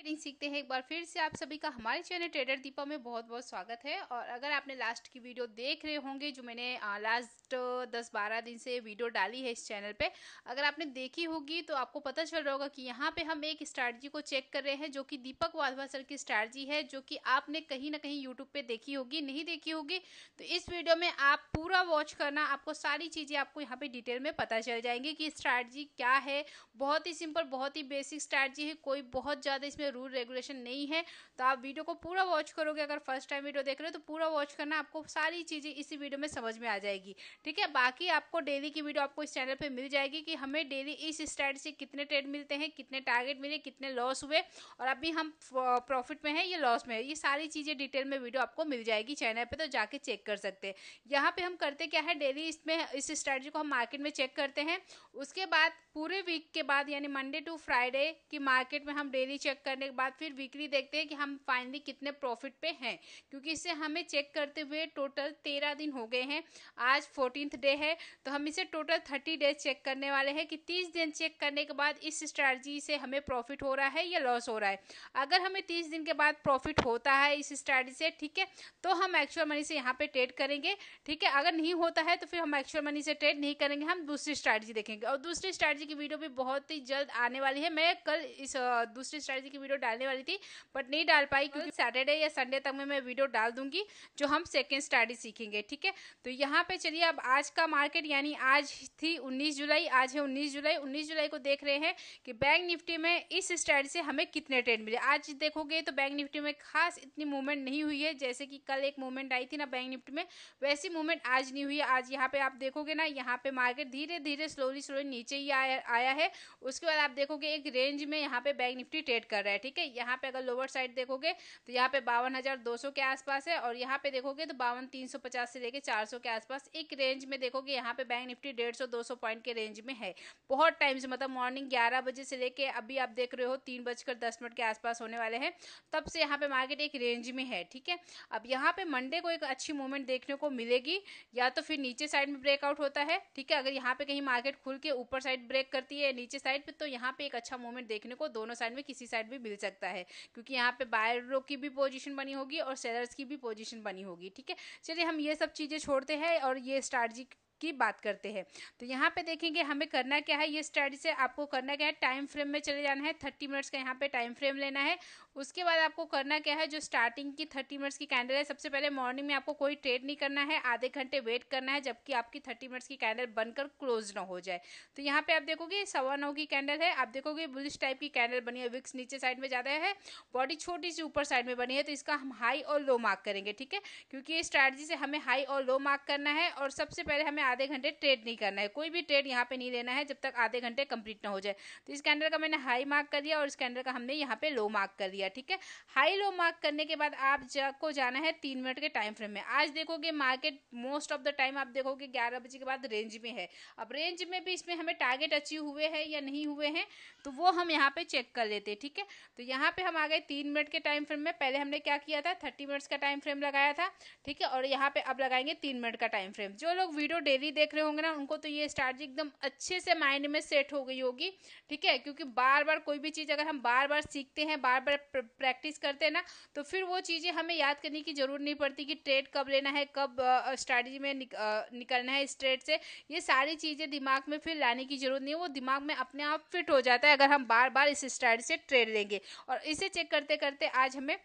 trading सीखते हैं एक बार फिर से आप सभी का हमारे चैनल ट्रेडर दीपा में बहुत बहुत स्वागत है और अगर आपने लास्ट की वीडियो देख रहे होंगे जो मैंने लास्ट दस बारह दिन से वीडियो डाली है इस चैनल पे अगर आपने देखी होगी तो आपको पता चल रहा होगा कि यहाँ पे हम एक स्ट्रैटी को चेक कर रहे हैं जो कि दीपक वाधवा सर की स्ट्रैटी है जो कि आपने कहीं ना कहीं यूट्यूब पर देखी होगी नहीं देखी होगी तो इस वीडियो में आप पूरा वॉच करना आपको सारी चीज़ें आपको यहाँ पर डिटेल में पता चल जाएंगी कि स्ट्रैटी क्या है बहुत ही सिंपल बहुत ही बेसिक स्ट्रैटी है कोई बहुत ज़्यादा इसमें रूल रेगुलेशन नहीं है तो आप वीडियो को पूरा वॉच करोगे अगर फर्स्ट टाइम वीडियो देख रहे हो तो पूरा वॉच करना आपको सारी चीज़ें इसी वीडियो में समझ में आ जाएगी ठीक है बाकी आपको डेली की वीडियो आपको इस चैनल पर मिल जाएगी कि हमें डेली इस स्टैंड से कितने ट्रेड मिलते हैं कितने टारगेट मिले कितने लॉस हुए और अभी हम प्रॉफिट में है या लॉस में है ये सारी चीज़ें डिटेल में वीडियो आपको मिल जाएगी चैनल पर तो जाके चेक कर सकते हैं यहाँ पे हम करते क्या है डेली इसमें इस स्ट्रैटेजी को हम मार्केट में चेक करते हैं उसके बाद पूरे वीक के बाद यानी मंडे टू फ्राइडे की मार्केट में हम डेली चेक कर करने के बाद फिर बिक्री देखते हैं कि हम फाइनली कितने प्रॉफिट पे हैं क्योंकि इसे हमें चेक करते हुए टोटल तेरह दिन हो गए हैं आज फोर्टीन डे है तो हम इसे टोटल थर्टी डेज चेक करने वाले हैं कि तीस दिन चेक करने के बाद इस स्ट्रैटी से हमें प्रॉफिट हो रहा है या लॉस हो रहा है अगर हमें तीस दिन के बाद प्रॉफिट होता है इस स्ट्रैटी से ठीक है तो हम एक्चुअल मनी से यहाँ पे ट्रेड करेंगे ठीक है अगर नहीं होता है तो फिर हम एक्चुअल मनी से ट्रेड नहीं करेंगे हम दूसरी स्ट्रैटी देखेंगे और दूसरी स्ट्रैटी की वीडियो भी बहुत ही जल्द आने वाली है मैं कल इस दूसरी स्ट्रैटी की वीडियो डालने वाली थी बट नहीं डाल पाई क्योंकि सैटरडे या संडे तक में मैं वीडियो डाल दूंगी जो हम सेकेंड स्टडी सीखेंगे ठीक है तो यहाँ पे चलिए अब आज का मार्केट यानी आज थी उन्नीस जुलाई आज है उन्नीस जुलाई उन्नीस जुलाई को देख रहे हैं कि बैंक निफ्टी में इस स्टडी से हमें कितने ट्रेड मिले आज देखोगे तो बैंक निफ्टी में खास इतनी मूवमेंट नहीं हुई है जैसे कि कल एक मूवमेंट आई थी ना बैंक निफ्टी में वैसी मूवमेंट आज नहीं हुई है आज यहाँ पे आप देखोगे ना यहाँ पे मार्केट धीरे धीरे स्लोली स्लोली नीचे ही आया, आया है उसके बाद आप देखोगे एक रेंज में यहाँ पे बैंक निफ्टी ट्रेड कर रहा है ठीक है यहाँ पे अगर लोअर साइड देखोगे तो यहाँ पे बावन हजार दो सौ के आसपास है और यहाँ पे देखोगे तो बावन तीन सौ पचास से लेके चार सौ के आसपास एक रेंज में देखोगे यहाँ पे बैंक निफ्टी डेढ़ सौ दो सौ पॉइंट के रेंज में है बहुत टाइम से मतलब मॉर्निंग ग्यारह बजे से लेके अभी आप देख रहे हो तीन बजकर दस मिनट के आसपास होने वाले हैं तब से यहाँ पे मार्केट एक रेंज में है ठीक है अब यहाँ पे मंडे को एक अच्छी मूवमेंट देखने को मिलेगी या तो फिर नीचे साइड में ब्रेकआउट होता है ठीक है अगर यहाँ पे कहीं मार्केट खुल के ऊपर साइड ब्रेक करती है नीचे साइड पे तो यहाँ पे एक अच्छा मूवमेंट देखने को दोनों साइड में किसी साइड भी मिल सकता है क्योंकि यहाँ पे बायरों की भी पोजीशन बनी होगी और सेलर्स की भी पोजीशन बनी होगी ठीक है चलिए हम ये सब चीज़ें छोड़ते हैं और ये स्ट्रैटजी की बात करते हैं तो यहाँ पे देखेंगे हमें करना क्या है ये स्टडी से आपको करना क्या है टाइम फ्रेम में चले जाना है थर्टी मिनट्स का यहाँ पे टाइम फ्रेम लेना है उसके बाद आपको करना क्या है जो स्टार्टिंग की थर्टी मिनट्स की कैंडल है सबसे पहले मॉर्निंग में आपको कोई ट्रेड नहीं करना है आधे घंटे वेट करना है जबकि आपकी थर्टी मिनट्स की कैंडल बनकर क्लोज ना हो जाए तो यहाँ पे आप देखोगे सवा नौ की कैंडल है आप देखोगे बुलिश टाइप की कैंडल बनी है विक्स नीचे साइड में ज़्यादा है बॉडी छोटी सी ऊपर साइड में बनी है तो इसका हम हाई और लो मार्क करेंगे ठीक है क्योंकि ये स्ट्रैटी से हमें हाई और लो मार्क करना है और सबसे पहले हमें आधे घंटे ट्रेड नहीं करना है कोई भी ट्रेड यहाँ पे नहीं लेना है जब तक आधे घंटे कंप्लीट ना हो जाए तो इस कैंडल का मैंने हाई मार्क कर दिया और इस कैंडल का हमने यहाँ पे लो मार्क कर दिया ठीक है हाई लो मार्क करने के बाद आप को जाना है तीन मिनट के टाइम फ्रेम में आज देखोगे market most of the time आप देखोगे ग्यारह बजे के बाद रेंज में है अब रेंज में भी इसमें हमें टारगेट अचीव हुए हैं या नहीं हुए हैं तो वो हम यहाँ पे चेक कर लेते हैं ठीक है तो यहाँ पे हम आ गए तीन मिनट के टाइम फ्रेम में पहले हमने क्या किया था थर्टी मिनट्स का टाइम फ्रेम लगाया था ठीक है और यहाँ पे अब लगाएंगे तीन मिनट का टाइम फ्रेम जो लोग वीडियो डेली डेली देख रहे होंगे ना उनको तो ये स्ट्रैटी एकदम अच्छे से माइंड में सेट हो गई होगी ठीक है क्योंकि बार बार कोई भी चीज़ अगर हम बार बार सीखते हैं बार बार प्रैक्टिस करते हैं ना तो फिर वो चीज़ें हमें याद करने की ज़रूरत नहीं पड़ती कि ट्रेड कब लेना है कब स्ट्रैटी में निक, आ, निकलना है स्ट्रेट से ये सारी चीज़ें दिमाग में फिर लाने की ज़रूरत नहीं है वो दिमाग में अपने आप फिट हो जाता है अगर हम बार बार इस स्ट्रैटी से ट्रेड लेंगे और इसे चेक करते करते आज हमें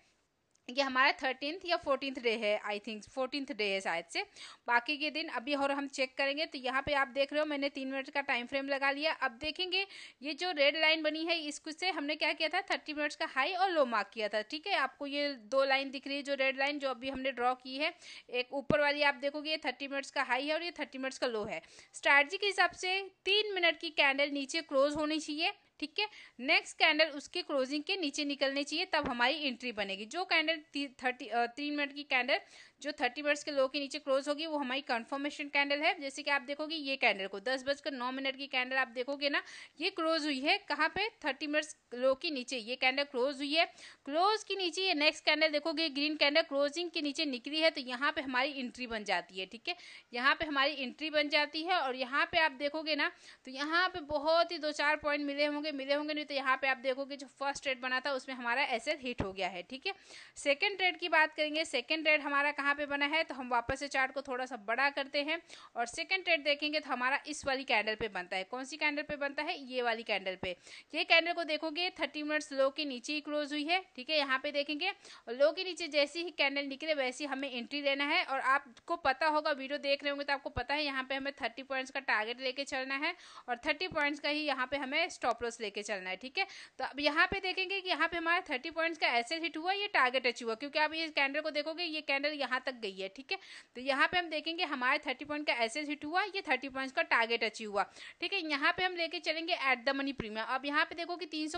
ये हमारा थर्टीनथ या फोर्टीनथ डे है आई थिंक फोर्टीनथ डे है शायद से बाकी के दिन अभी और हम चेक करेंगे तो यहाँ पे आप देख रहे हो मैंने तीन मिनट का टाइम फ्रेम लगा लिया अब देखेंगे ये जो रेड लाइन बनी है इसको से हमने क्या किया था थर्टी मिनट्स का हाई और लो मार्क किया था ठीक है आपको ये दो लाइन दिख रही है जो रेड लाइन जो अभी हमने ड्रॉ की है एक ऊपर वाली आप देखोगे ये थर्टी मिनट्स का हाई है और ये थर्टी मिनट्स का लो है स्ट्रैटी के हिसाब से तीन मिनट की कैंडल नीचे क्लोज होनी चाहिए ठीक है नेक्स्ट कैंडल उसके क्लोजिंग के नीचे निकलने चाहिए तब हमारी एंट्री बनेगी जो कैंडल थर्टी तीन मिनट की कैंडल जो थर्टी मिनट्स के लो के नीचे क्लोज होगी वो हमारी कंफर्मेशन कैंडल है जैसे कि आप देखोगे ये कैंडल को दस बजकर नौ मिनट की कैंडल आप देखोगे ना ये क्लोज हुई है कहाँ पे थर्टी मिनट्स लो के नीचे ये कैंडल क्लोज हुई है क्लोज के नीचे ये नेक्स्ट कैंडल देखोगे ग्रीन कैंडल क्लोजिंग के नीचे निकली है तो यहाँ पर हमारी एंट्री बन जाती है ठीक है यहाँ पर हमारी एंट्री बन जाती है और यहाँ पर आप देखोगे ना तो यहाँ पर बहुत ही दो चार पॉइंट मिले होंगे होंगे मिले होंगे नहीं तो यहाँ पे आप देखोगे जो फर्स्ट ट्रेड बना था उसमें हमारा ऐसे हिट हो गया है ठीक है सेकेंड ट्रेड की बात करेंगे सेकेंड ट्रेड हमारा कहाँ पे बना है तो हम वापस से चार्ट को थोड़ा सा बड़ा करते हैं और सेकेंड ट्रेड देखेंगे तो हमारा इस वाली कैंडल पर बनता है कौन सी कैंडल पर बनता है ये वाली कैंडल पर ये कैंडल को देखोगे थर्टी मिनट्स लो के नीचे ही क्लोज हुई है ठीक है यहाँ पर देखेंगे और लो के नीचे जैसी ही कैंडल निकले वैसी हमें एंट्री लेना है और आपको पता होगा वीडियो देख रहे होंगे तो आपको पता है यहाँ पर हमें थर्टी पॉइंट्स का टारगेट लेके चलना है और थर्टी पॉइंट्स का ही यहाँ पे हमें स्टॉप लॉस वापस लेके चलना है ठीक है तो अब यहाँ पे देखेंगे कि यहाँ पे हमारे थर्टी पॉइंट्स का ऐसे हिट हुआ ये टारगेट अचीव हुआ क्योंकि आप ये कैंडल को देखोगे ये कैंडल यहाँ तक गई है ठीक है तो यहाँ पे हम देखेंगे हमारे थर्टी पॉइंट का ऐसे हिट हुआ ये थर्टी पॉइंट्स का टारगेट अचीव हुआ ठीक है यहाँ पे हम लेके चलेंगे एट द मनी प्रीमियम अब यहाँ पे देखो कि तीन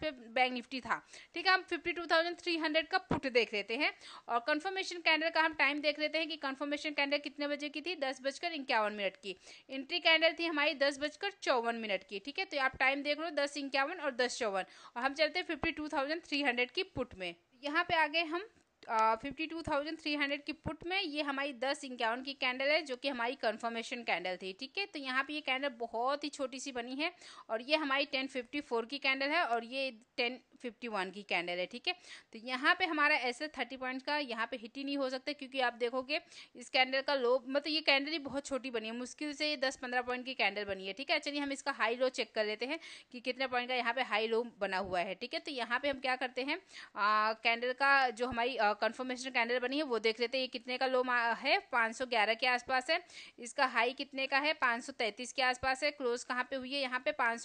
पे बैंक निफ्टी था ठीक है हम फिफ्टी का पुट देख लेते हैं और कन्फर्मेशन कैंडल का हम टाइम देख लेते हैं कि कन्फर्मेशन कैंडल कितने बजे की थी दस बजकर इक्यावन मिनट की एंट्री कैंडल थी हमारी दस बजकर चौवन मिनट की ठीक है तो आप टाइम देख लो दस दस इक्यावन और दस चौवन और हम चलते हैं fifty two thousand three hundred की पुट में यहाँ पे आ गए हम fifty two thousand three hundred की पुट में ये हमारी दस इक्यावन की कैंडल है जो कि हमारी कन्फर्मेशन कैंडल थी ठीक है तो यहाँ पे ये कैंडल बहुत ही छोटी सी बनी है और ये हमारी टेन फिफ्टी फोर की कैंडल है और ये टेन फिफ्टी वन की कैंडल है ठीक है तो यहाँ पे हमारा ऐसे थर्टी पॉइंट का यहाँ पे हिट ही नहीं हो सकता क्योंकि आप देखोगे इस कैंडल का लो मतलब ये कैंडल ही बहुत छोटी बनी है मुश्किल से ये दस पंद्रह पॉइंट की कैंडल बनी है ठीक है चलिए हम इसका हाई लो चेक कर लेते हैं कि कितने पॉइंट का यहाँ पे हाई लो बना हुआ है ठीक है तो यहाँ पे हम क्या करते हैं कैंडल का जो हमारी कन्फर्मेशन कैंडल बनी है वो देख लेते हैं ये कितने का लो है पाँच के आसपास है इसका हाई कितने का है पाँच के आसपास है क्लोज कहाँ पे हुई है यहाँ पे पाँच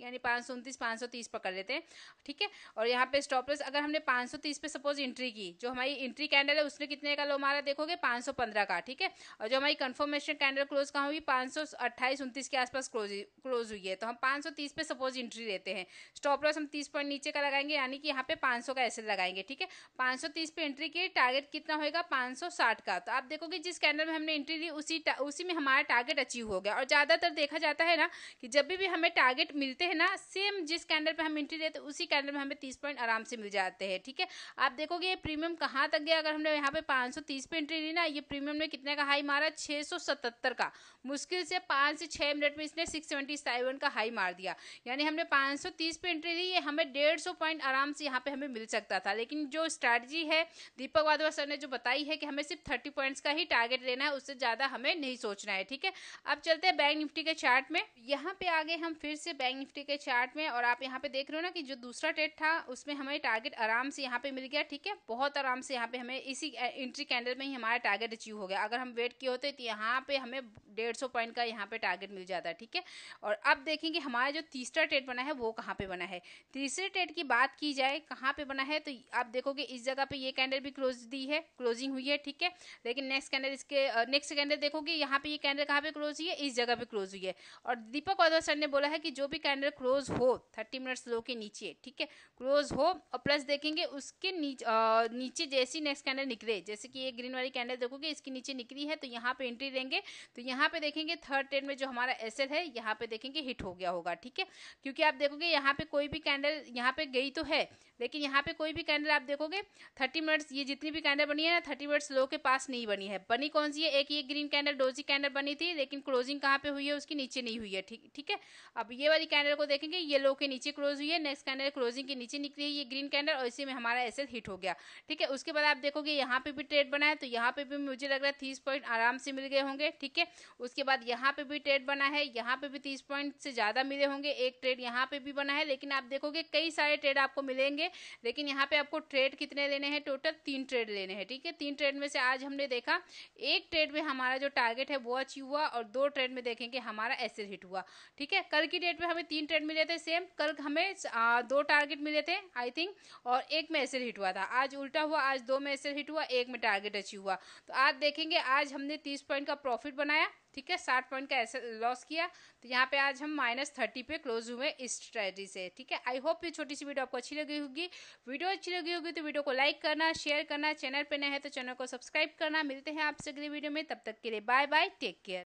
यानी पाँच सौ उनतीस पकड़ लेते हैं ठीक है और यहाँ पे स्टॉप लॉस अगर हमने 530 पे सपोज एंट्री की जो हमारी एंट्री कैंडल है उसने कितने का लो मारा देखोगे 515 का ठीक है और जो हमारी कन्फर्मेशन कैंडल क्लोज कहाँ हुई पाँच सौ के आसपास क्लोज क्लोज हुई है तो हम 530 पे सपोज एंट्री लेते हैं स्टॉप लॉस हम तीस पॉइंट नीचे का लगाएंगे यानी कि यहाँ पे पाँच का ऐसे लगाएंगे ठीक है पाँच पे एंट्री की टारगेट कितना होगा पाँच का तो आप देखोगे जिस कैंडल में हमने एंट्री ली उसी उसी में हमारा टारगेट अचीव हो गया और ज़्यादातर देखा जाता है ना कि जब भी हमें टारगेट मिलते हैं ना सेम जिस कैंडल पर हम एंट्री लेते तो उसी कैंडल में हमें तीस पॉइंट आराम से मिल जाते हैं ठीक है आप देखोगे ये प्रीमियम कहाँ तक गया अगर हमने यहाँ पे पाँच सौ तीस पे एंट्री ली ना ये प्रीमियम ने कितने का हाई मारा छः सौ सतहत्तर का मुश्किल से पाँच से छः मिनट में इसने सिक्स सेवेंटी सेवन का हाई मार दिया यानी हमने पाँच सौ तीस पे एंट्री ली ये हमें डेढ़ सौ पॉइंट आराम से यहाँ पे हमें मिल सकता था लेकिन जो स्ट्रैटी है दीपक वाधवा सर ने जो बताई है कि हमें सिर्फ थर्टी पॉइंट्स का ही टारगेट लेना है उससे ज़्यादा हमें नहीं सोचना है ठीक है अब चलते हैं बैंक निफ्टी के चार्ट में यहाँ पे आगे हम फिर से बैंक निफ्टी के चार्ट में और आप यहाँ पे देख रहे रहे ना कि जो दूसरा ट्रेड था उसमें हमें टारगेट आराम से यहाँ पे मिल गया ठीक है बहुत आराम से यहाँ पे हमें इसी एंट्री कैंडल में ही हमारा टारगेट अचीव हो गया अगर हम वेट किए होते तो यहाँ पे हमें डेढ़ सौ पॉइंट का यहाँ पे टारगेट मिल जाता ठीक है और अब देखेंगे हमारा जो तीसरा ट्रेड बना है वो कहाँ पर बना है तीसरे ट्रेड की बात की जाए कहाँ पर बना है तो आप देखोगे इस जगह पर ये कैंडल भी क्लोज दी है क्लोजिंग हुई है ठीक है लेकिन नेक्स्ट कैंडल इसके नेक्स्ट कैंडल देखोगे यहाँ पर ये कैंडल कहाँ पर क्लोज हुई है इस जगह पर क्लोज हुई है और दीपक यादव सर ने बोला है कि जो भी कैंडल क्लोज हो थर्टी मिनट्स लो के नीचे ठीक है क्लोज हो और प्लस देखेंगे उसके नीच, आ, नीचे जैसी नेक्स्ट कैंडल निकले जैसे कि ये ग्रीन वाली कैंडल देखोगे इसके नीचे निकली है तो यहाँ पे एंट्री लेंगे तो यहाँ पे देखेंगे थर्ड ट्रेड में जो हमारा एसेट है यहाँ पे देखेंगे हिट हो गया होगा ठीक है क्योंकि आप देखोगे यहाँ पे कोई भी कैंडल यहाँ पे गई तो है लेकिन यहाँ पे कोई भी कैंडल आप देखोगे थर्टी मिनट्स ये जितनी भी कैंडल बनी है ना थर्टी मिनट्स लो के पास नहीं बनी है बनी कौन सी है एक ये ग्रीन कैंडल डोजी कैंडल बनी थी लेकिन क्लोजिंग कहाँ पे हुई है उसके नीचे नहीं हुई है ठीक ठीक है अब ये वाली कैंडल को देखेंगे ये लो के नीचे क्लोज हुई है है नेक्स्ट कैंडल क्लोजिंग के नीचे निकली है ये ग्रीन कैंडल और इसी में हमारा एसेल हिट हो गया ठीक है उसके बाद आप देखोगे यहाँ पे भी ट्रेड बना है तो यहाँ पे भी मुझे लग रहा है तीस पॉइंट आराम से मिल गए होंगे ठीक है उसके बाद यहाँ पे भी ट्रेड बना है यहाँ पे भी तीस पॉइंट से ज़्यादा मिले होंगे एक ट्रेड यहाँ पे भी बना है लेकिन आप देखोगे कई सारे ट्रेड आपको मिलेंगे लेकिन यहाँ पे आपको ट्रेड कितने लेने हैं टोटल तीन ट्रेड लेने हैं ठीक है तीन ट्रेड में से आज हमने देखा एक ट्रेड में हमारा जो टारगेट है वो अचीव हुआ और दो ट्रेड में देखेंगे हमारा एसेल हिट हुआ ठीक है कल की डेट में हमें तीन ट्रेड मिले थे सेम कल हमें दो टारगेट मिले थे आई थिंक और एक में एसर हिट हुआ था आज उल्टा हुआ आज दो में एसर हिट हुआ एक में टारगेट अचीव हुआ तो आज देखेंगे आज हमने तीस पॉइंट का प्रॉफिट बनाया ठीक है साठ पॉइंट का ऐसे लॉस किया तो यहाँ पे आज हम माइनस थर्टी पे क्लोज हुए इस स्ट्रेटी से ठीक है आई होप ये छोटी सी वीडियो आपको अच्छी लगी होगी वीडियो अच्छी लगी होगी तो वीडियो को लाइक करना शेयर करना चैनल पर नए हैं तो चैनल को सब्सक्राइब करना मिलते हैं आपसे अगले वीडियो में तब तक के लिए बाय बाय टेक केयर